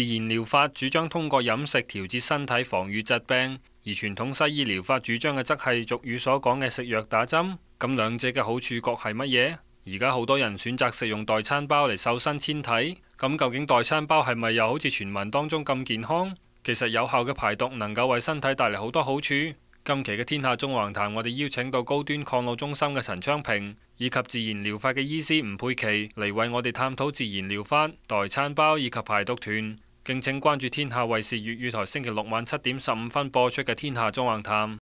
自然疗法主张通过饮食调节身体防御疾病，而传统西医疗法主张嘅则系俗语所讲嘅食药打针。咁两者嘅好处各系乜嘢？而家好多人选择食用代餐包嚟瘦身纤体，咁究竟代餐包系咪又好似传闻当中咁健康？其实有效嘅排毒能够为身体带嚟好多好处。今期嘅天下中横谈，我哋邀请到高端抗老中心嘅陈昌平以及自然疗法嘅医师吴佩琪嚟为我哋探讨自然疗法、代餐包以及排毒团。敬请关注天下卫视粤语台星期六晚七点十五分播出嘅《天下中横探》。